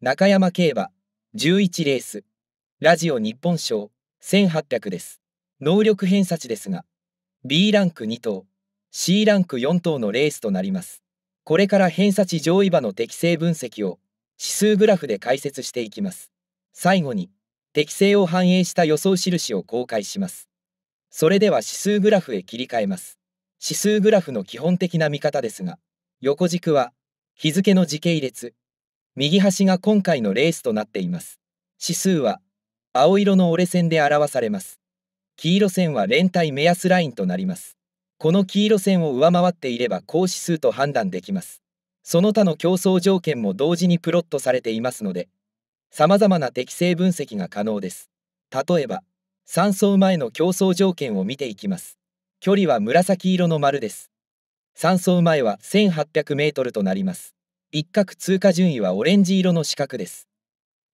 中山競馬11レースラジオ日本賞1800です能力偏差値ですが B ランク2頭 C ランク4頭のレースとなりますこれから偏差値上位馬の適正分析を指数グラフで解説していきます最後に適正を反映した予想印を公開しますそれでは指数グラフへ切り替えます指数グラフの基本的な見方ですが横軸は日付の時系列右端が今回のレースとなっています。指数は青色の折れ線で表されます。黄色線は連帯目安ラインとなります。この黄色線を上回っていれば高指数と判断できます。その他の競争条件も同時にプロットされていますので、様々な適正分析が可能です。例えば、3走前の競争条件を見ていきます。距離は紫色の丸です。3走前は1800メートルとなります。一角通過順位はオレンジ色の四角です。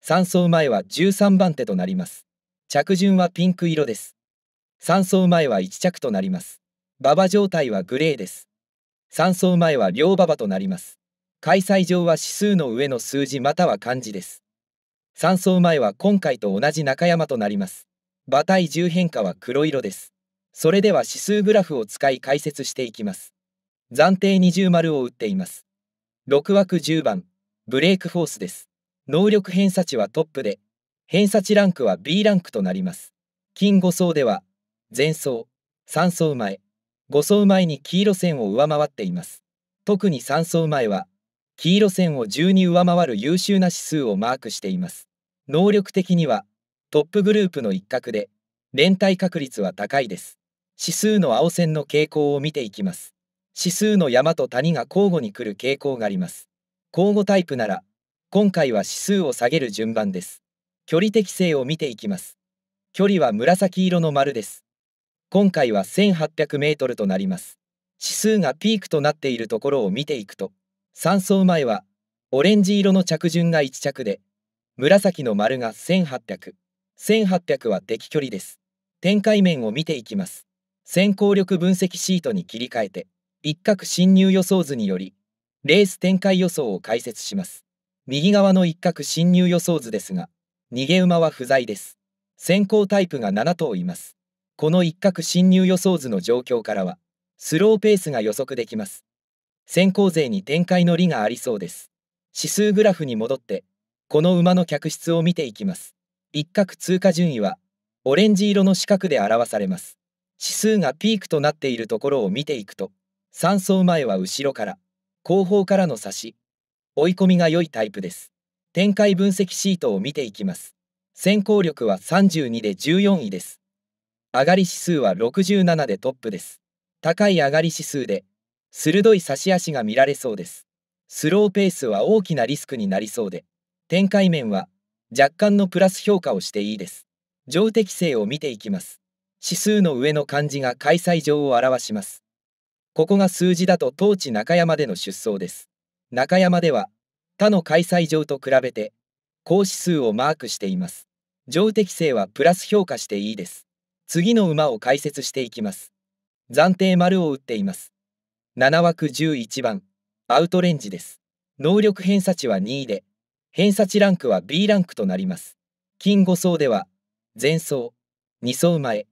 3走前は13番手となります。着順はピンク色です。3走前は1着となります。馬場状態はグレーです。3走前は両馬場となります。開催場は指数の上の数字または漢字です。3走前は今回と同じ中山となります。馬体重変化は黒色です。それでは指数グラフを使い解説していきます。暫定20丸を打っています。6枠10番、ブレイクフォースです。能力偏差値はトップで、偏差値ランクは B ランクとなります。金5層では、前走、3走前、5走前に黄色線を上回っています。特に3走前は、黄色線を1 2上回る優秀な指数をマークしています。能力的には、トップグループの一角で、連帯確率は高いです。指数の青線の傾向を見ていきます。指数の山と谷が交互に来る傾向があります。交互タイプなら、今回は指数を下げる順番です。距離適性を見ていきます。距離は紫色の丸です。今回は1800メートルとなります。指数がピークとなっているところを見ていくと、3走前は、オレンジ色の着順が1着で、紫の丸が1800、1800は敵距離です。展開面を見ていきます。先行力分析シートに切り替えて、一角侵入予想図により、レース展開予想を解説します。右側の一角侵入予想図ですが、逃げ馬は不在です。先行タイプが7頭います。この一角侵入予想図の状況からは、スローペースが予測できます。先行勢に展開の利がありそうです。指数グラフに戻って、この馬の客室を見ていきます。一角通過順位は、オレンジ色の四角で表されます。指数がピークとなっているところを見ていくと、3走前は後ろから、後方からの差し、追い込みが良いタイプです。展開分析シートを見ていきます。先行力は32で14位です。上がり指数は67でトップです。高い上がり指数で、鋭い差し足が見られそうです。スローペースは大きなリスクになりそうで、展開面は若干のプラス評価をしていいです。上適性を見ていきます。指数の上の漢字が開催上を表します。ここが数字だと当地中山での出走です。中山では他の開催場と比べて高指数をマークしています。上適性はプラス評価していいです。次の馬を解説していきます。暫定丸を打っています。7枠11番、アウトレンジです。能力偏差値は2位で、偏差値ランクは B ランクとなります。金5層では、前走、2層前、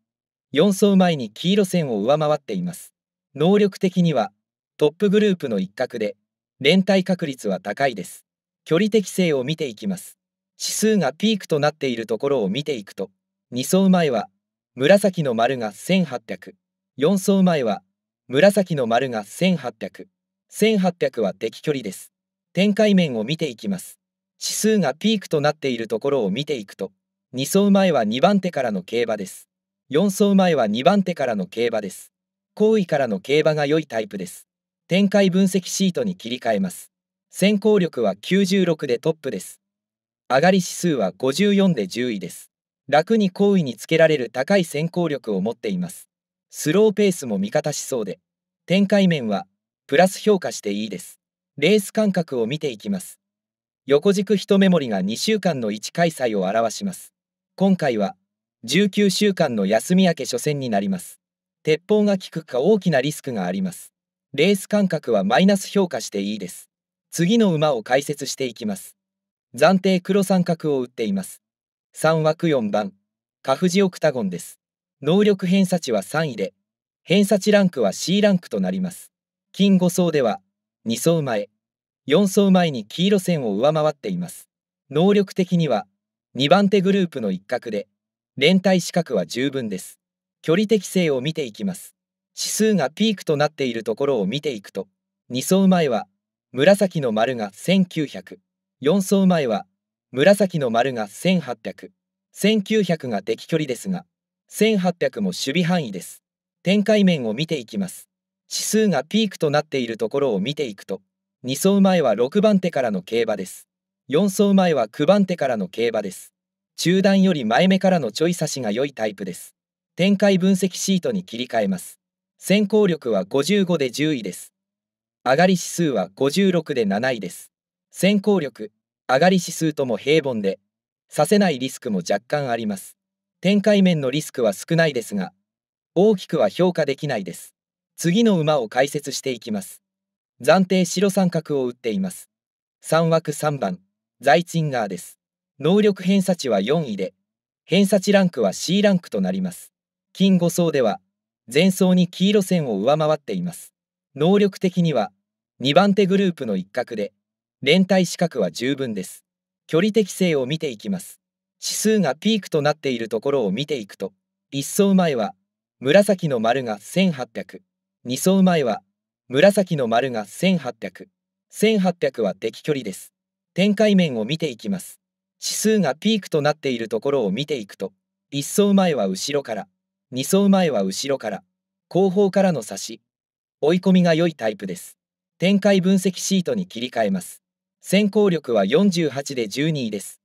4層前に黄色線を上回っています。能力的にはトップグループの一角で連帯確率は高いです距離適性を見ていきます指数がピークとなっているところを見ていくと2走前は紫の丸が1800 4走前は紫の丸が1800 1800は敵距離です展開面を見ていきます指数がピークとなっているところを見ていくと2走前は2番手からの競馬です4走前は2番手からの競馬です好位からの競馬が良いタイプです。展開分析シートに切り替えます。先行力は96でトップです。上がり指数は54で10位です。楽に好位につけられる高い先行力を持っています。スローペースも味方しそうで、展開面はプラス評価していいです。レース間隔を見ていきます。横軸一目盛りが2週間の1開催を表します。今回は19週間の休み明け初戦になります。鉄砲が効くか大きなリスクがあります。レース感覚はマイナス評価していいです。次の馬を解説していきます。暫定黒三角を打っています。3枠4番、カフジオクタゴンです。能力偏差値は3位で、偏差値ランクは C ランクとなります。金5層では、2層前、4層前に黄色線を上回っています。能力的には、2番手グループの一角で、連帯資格は十分です。距離適性を見ていきます。指数がピークとなっているところを見ていくと、2層前は紫の丸が1900、4層前は紫の丸が1800、1900が敵距離ですが、1800も守備範囲です。展開面を見ていきます。指数がピークとなっているところを見ていくと、2走前は6番手からの競馬です。4走前は9番手からの競馬です。中段より前目からのちょい差しが良いタイプです。展開分析シートに切り替えます。先行力は55で10位です。上がり指数は56で7位です。先行力、上がり指数とも平凡で、させないリスクも若干あります。展開面のリスクは少ないですが、大きくは評価できないです。次の馬を解説していきます。暫定白三角を打っています。3枠3番、ザイツインガーです。能力偏差値は4位で、偏差値ランクは C ランクとなります。金5層では前走に黄色線を上回っています能力的には2番手グループの一角で連帯資格は十分です距離適性を見ていきます指数がピークとなっているところを見ていくと1層前は紫の丸が1800 2走前は紫の丸が1800 1800は敵距離です展開面を見ていきます指数がピークとなっているところを見ていくと1層前は後ろから2走前は後ろから、後方からの差し、追い込みが良いタイプです。展開分析シートに切り替えます。先行力は48で12位です。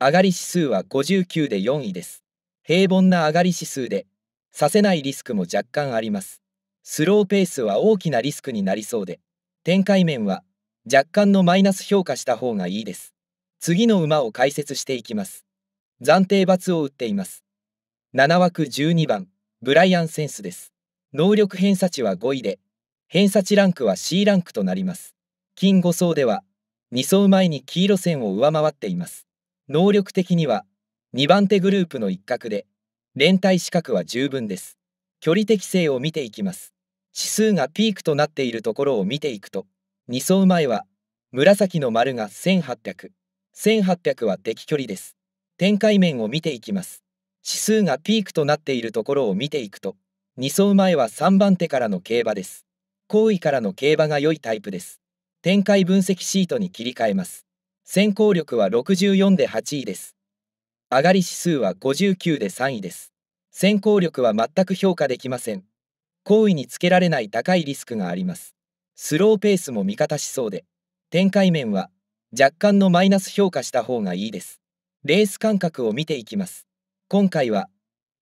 上がり指数は59で4位です。平凡な上がり指数で、させないリスクも若干あります。スローペースは大きなリスクになりそうで、展開面は若干のマイナス評価した方がいいです。次の馬を解説していきます。暫定罰を打っています。7枠12番、ブライアン・センスです。能力偏差値は5位で、偏差値ランクは C ランクとなります。金5層では、2層前に黄色線を上回っています。能力的には、2番手グループの一角で、連帯資格は十分です。距離適性を見ていきます。指数がピークとなっているところを見ていくと、2層前は、紫の丸が1800、1800は敵距離です。展開面を見ていきます。指数がピークとなっているところを見ていくと、2走前は3番手からの競馬です。後位からの競馬が良いタイプです。展開分析シートに切り替えます。先行力は64で8位です。上がり指数は59で3位です。先行力は全く評価できません。後位につけられない高いリスクがあります。スローペースも味方しそうで、展開面は若干のマイナス評価した方がいいです。レース間隔を見ていきます。今回は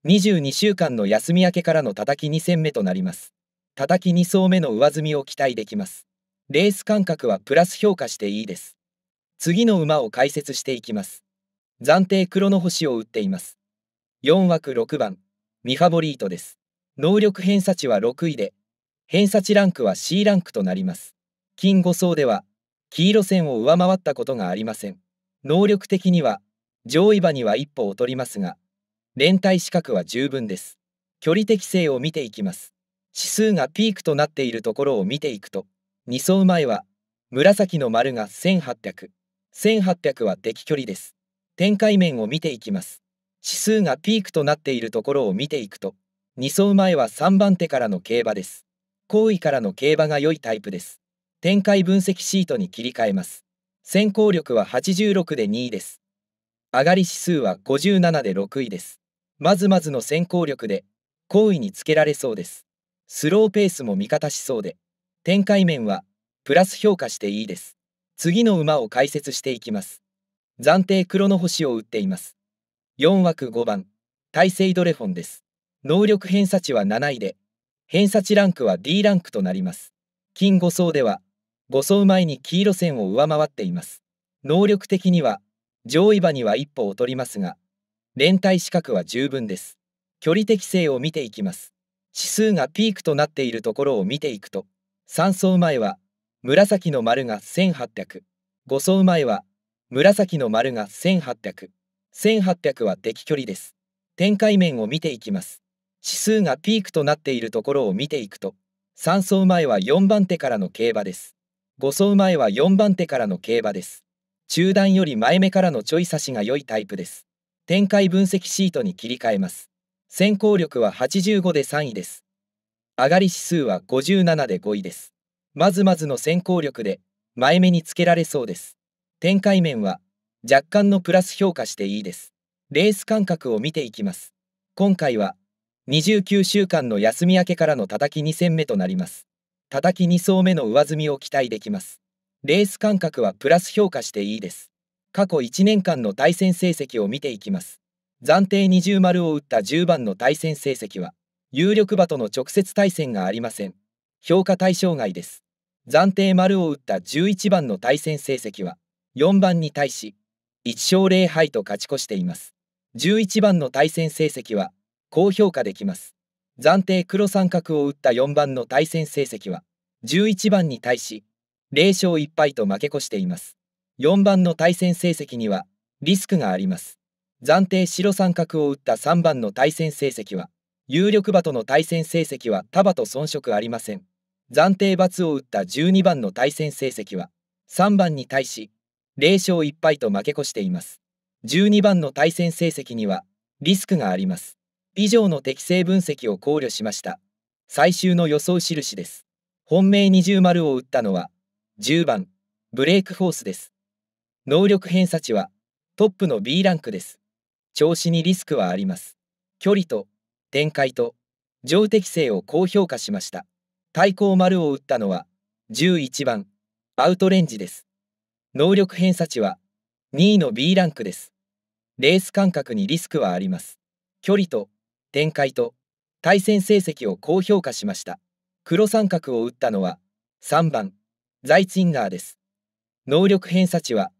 22週間の休み明けからの叩き2戦目となります叩き2層目の上積みを期待できますレース間隔はプラス評価していいです次の馬を解説していきます暫定黒の星を打っています4枠6番ミファボリートです能力偏差値は6位で偏差値ランクは C ランクとなります金5層では黄色線を上回ったことがありません能力的には上位馬には一歩劣りますが連帯資格は十分です。距離適性を見ていきます。指数がピークとなっているところを見ていくと、2走前は、紫の丸が1800、1800は敵距離です。展開面を見ていきます。指数がピークとなっているところを見ていくと、2走前は3番手からの競馬です。後位からの競馬が良いタイプです。展開分析シートに切り替えます。先行力は86で2位です。上がり指数は57で6位です。まずまずの先行力で好位につけられそうです。スローペースも味方しそうで、展開面はプラス評価していいです。次の馬を解説していきます。暫定黒の星を打っています。4枠5番、大勢ドレフォンです。能力偏差値は7位で、偏差値ランクは D ランクとなります。金5層では、5層前に黄色線を上回っています。能力的には、上位馬には一歩劣りますが、連帯資格は十分です。距離適性を見ていきます。指数がピークとなっているところを見ていくと、3層前は紫の丸が1800、5層前は紫の丸が1800、1800は敵距離です。展開面を見ていきます。指数がピークとなっているところを見ていくと、3層前は4番手からの競馬です。5層前は4番手からの競馬です。中段より前目からのちょい差しが良いタイプです。展開分析シートに切り替えます。先行力は85で3位です。上がり指数は57で5位です。まずまずの先行力で前目につけられそうです。展開面は若干のプラス評価していいです。レース間隔を見ていきます。今回は29週間の休み明けからの叩き2戦目となります。叩き2層目の上積みを期待できます。レース間隔はプラス評価していいです。過去1年間の対戦成績を見ていきます。暫定二重丸を打った10番の対戦成績は、有力馬との直接対戦がありません。評価対象外です。暫定丸を打った11番の対戦成績は、4番に対し、1勝0敗と勝ち越しています。11番の対戦成績は、高評価できます。暫定黒三角を打った4番の対戦成績は、11番に対し、0勝1敗と負け越しています。4番の対戦成績にはリスクがあります。暫定白三角を打った3番の対戦成績は、有力馬との対戦成績は束と遜色ありません。暫定罰を打った12番の対戦成績は、3番に対し、0勝1敗と負け越しています。12番の対戦成績には、リスクがあります。以上の適正分析を考慮しました。最終の予想印です。本命20丸を打ったのは、10番、ブレイクフォースです。能力偏差値はトップの B ランクです。調子にリスクはあります。距離と展開と上適性を高評価しました。対抗丸を打ったのは11番アウトレンジです。能力偏差値は2位の B ランクです。レース感覚にリスクはあります。距離と展開と対戦成績を高評価しました。黒三角を打ったのは3番ザイツインガーです。能力偏差値は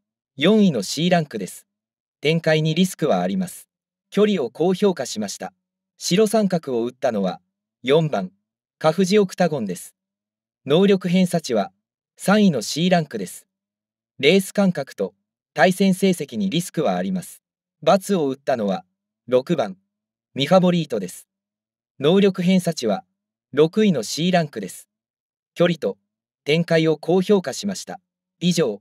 4位の C ランクです。展開にリスクはあります。距離を高評価しました。白三角を打ったのは、4番、カフジオクタゴンです。能力偏差値は、3位の C ランクです。レース感覚と対戦成績にリスクはあります。×を打ったのは、6番、ミファボリートです。能力偏差値は、6位の C ランクです。距離と展開を高評価しました。以上。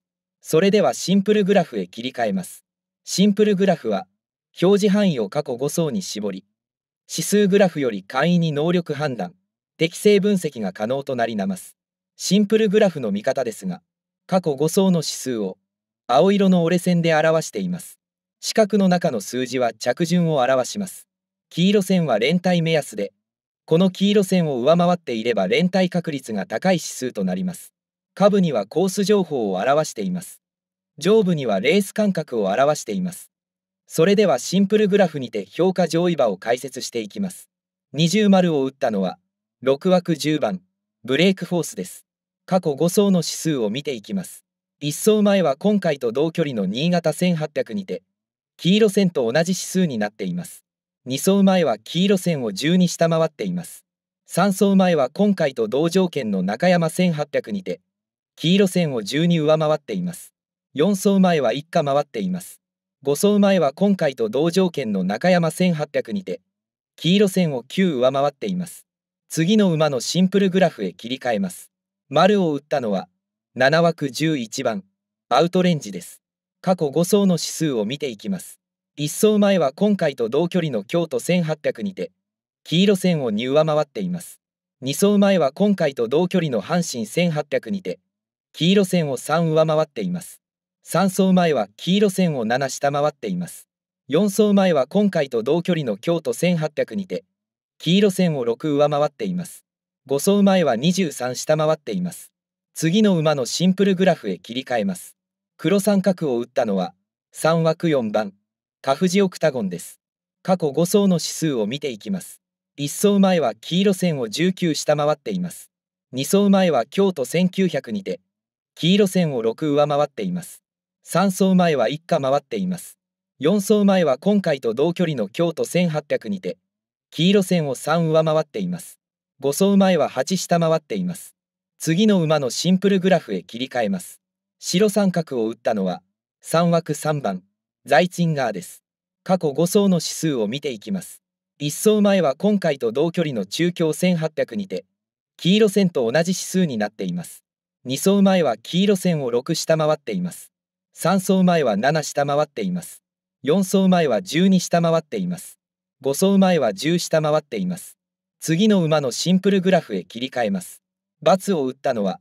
それではシンプルグラフへ切り替えます。シンプルグラフは、表示範囲を過去5層に絞り、指数グラフより簡易に能力判断、適正分析が可能となりなます。シンプルグラフの見方ですが、過去5層の指数を青色の折れ線で表しています。四角の中の数字は着順を表します。黄色線は連帯目安で、この黄色線を上回っていれば連帯確率が高い指数となります。下部にはコース情報を表しています。上部にはレース間隔を表しています。それではシンプルグラフにて評価上位場を解説していきます。20丸を打ったのは、6枠10番、ブレイクフォースです。過去5走の指数を見ていきます。1走前は今回と同距離の新潟1800にて、黄色線と同じ指数になっています。2走前は黄色線を10に下回っています。3走前は今回と同条件の中山1800にて、黄色線を12上回っています。4走前は1下回っています。5走前は今回と同条件の中山1800にて、黄色線を9上回っています。次の馬のシンプルグラフへ切り替えます。丸を打ったのは、7枠11番、アウトレンジです。過去5走の指数を見ていきます。1走前は今回と同距離の京都1800にて、黄色線を2上回っています。2走前は今回と同距離の阪神1800にて、黄色線を3上回っています。3走前は黄色線を7下回っています。4走前は今回と同距離の京都1800にて、黄色線を6上回っています。5走前は23下回っています。次の馬のシンプルグラフへ切り替えます。黒三角を打ったのは、3枠4番、カフジオクタゴンです。過去5走の指数を見ていきます。1走前は黄色線を19下回っています。2走前は京都1900にて、黄色線を6上回っています。3走前は1下回っています。4走前は今回と同距離の京都1800にて、黄色線を3上回っています。5走前は8下回っています。次の馬のシンプルグラフへ切り替えます。白三角を打ったのは、3枠3番、ザイツンガーです。過去5走の指数を見ていきます。1走前は今回と同距離の中京1800にて、黄色線と同じ指数になっています。2走前は黄色線を6下回っています。3走前は7下回っています。4走前は12下回っています。5走前は10下回っています。次の馬のシンプルグラフへ切り替えます。×を打ったのは、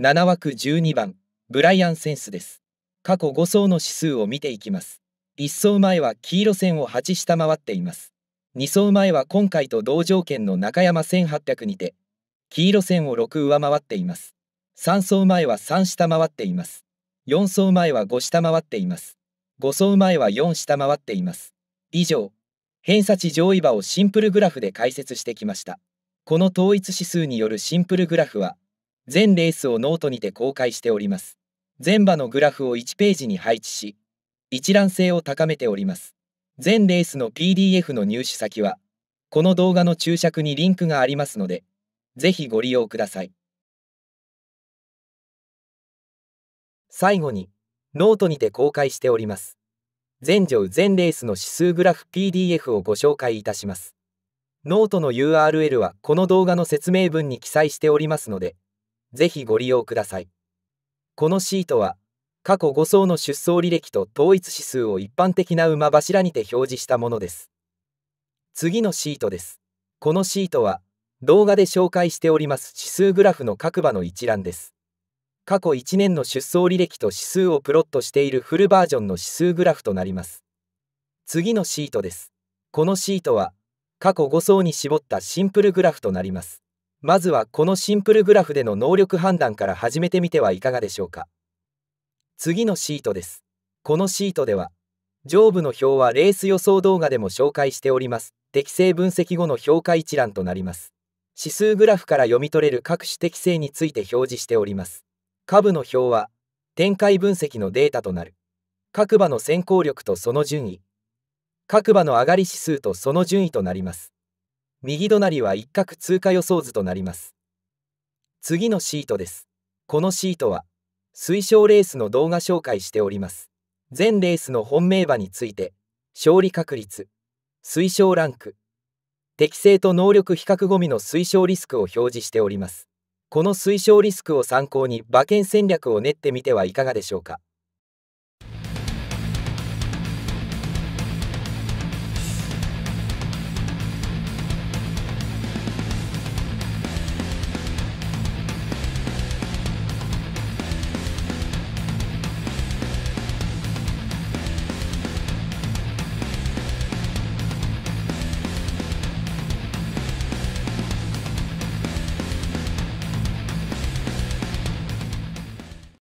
7枠12番、ブライアン・センスです。過去5走の指数を見ていきます。1走前は黄色線を8下回っています。2走前は今回と同条件の中山1800にて、黄色線を6上回っています。3層前は3下回っています。4層前は5下回っています。5層前は4下回っています。以上、偏差値上位場をシンプルグラフで解説してきました。この統一指数によるシンプルグラフは、全レースをノートにて公開しております。全場のグラフを1ページに配置し、一覧性を高めております。全レースの PDF の入手先は、この動画の注釈にリンクがありますので、ぜひご利用ください。最後に、ノートにて公開しております。全乗全レースの指数グラフ PDF をご紹介いたします。ノートの URL はこの動画の説明文に記載しておりますので、ぜひご利用ください。このシートは、過去5層の出走履歴と統一指数を一般的な馬柱にて表示したものです。次のシートです。このシートは、動画で紹介しております指数グラフの各馬の一覧です。過去1年の出走履歴と指数をプロットしているフルバージョンの指数グラフとなります。次のシートです。このシートは、過去5層に絞ったシンプルグラフとなります。まずはこのシンプルグラフでの能力判断から始めてみてはいかがでしょうか。次のシートです。このシートでは、上部の表はレース予想動画でも紹介しております。適正分析後の評価一覧となります。指数グラフから読み取れる各種適性について表示しております。下部の表は展開分析のデータとなる各馬の先行力とその順位各馬の上がり指数とその順位となります右隣は一角通過予想図となります次のシートですこのシートは推奨レースの動画紹介しております全レースの本命馬について勝利確率推奨ランク適正と能力比較ゴミの推奨リスクを表示しておりますこの推奨リスクを参考に馬券戦略を練ってみてはいかがでしょうか。